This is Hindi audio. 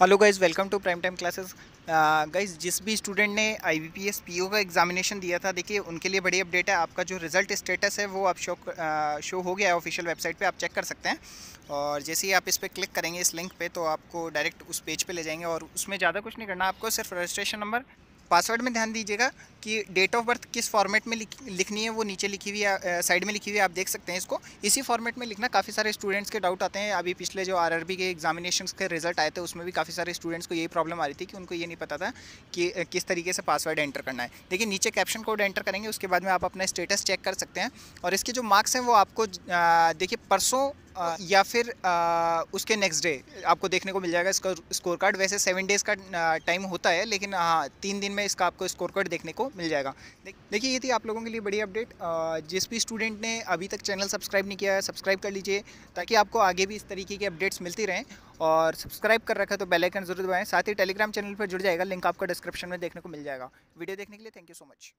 hello guys welcome to prime time classes guys जिस भी स्टूडेंट ने I B P S P O का एग्जामिनेशन दिया था देखिए उनके लिए बड़ी अपडेट है आपका जो रिज़ल्ट स्टेटस है वो आप शो आ, शो हो गया है ऑफिशियल वेबसाइट पे आप चेक कर सकते हैं और जैसे ही आप इस पर क्लिक करेंगे इस लिंक पे तो आपको डायरेक्ट उस पेज पे ले जाएंगे और उसमें ज़्यादा कुछ नहीं करना आपको सिर्फ रजिस्ट्रेशन नंबर पासवर्ड में ध्यान दीजिएगा कि डेट ऑफ बर्थ किस फॉर्मेट में लिख, लिखनी है वो नीचे लिखी हुई है साइड में लिखी हुई है आप देख सकते हैं इसको इसी फॉर्मेट में लिखना काफ़ी सारे स्टूडेंट्स के डाउट आते हैं अभी पिछले जो आरआरबी के एग्जामिनेशन के रिजल्ट आए थे उसमें भी काफ़ी सारे स्टूडेंट्स को यही प्रॉब्लम आ रही थी कि उनको ये नहीं पता था कि किस तरीके से पासवर्ड एंटर करना है देखिए नीचे कैप्शन कोड एंटर करेंगे उसके बाद में आप अपना स्टेटस चेक कर सकते हैं और इसके जो मार्क्स हैं वो आपको देखिए परसों आ, या फिर आ, उसके नेक्स्ट डे आपको देखने को मिल जाएगा इसका स्कोर कार्ड वैसे सेवन डेज़ का टाइम होता है लेकिन हाँ तीन दिन में इसका आपको स्कोर कार्ड देखने को मिल जाएगा देखिए ये थी आप लोगों के लिए बड़ी अपडेट जिस भी स्टूडेंट ने अभी तक चैनल सब्सक्राइब नहीं किया है सब्सक्राइब कर लीजिए ताकि आपको आगे भी इस तरीके की अपडेट्स मिलती रहें और सब्सक्राइब कर रखा तो बेल आइकन जरूर दबाएं साथ ही टेलीग्राम चैनल पर जुड़ जाएगा लिंक आपको डिस्क्रिप्शन में देखने को मिल जाएगा वीडियो देखने के लिए थैंक यू सो मच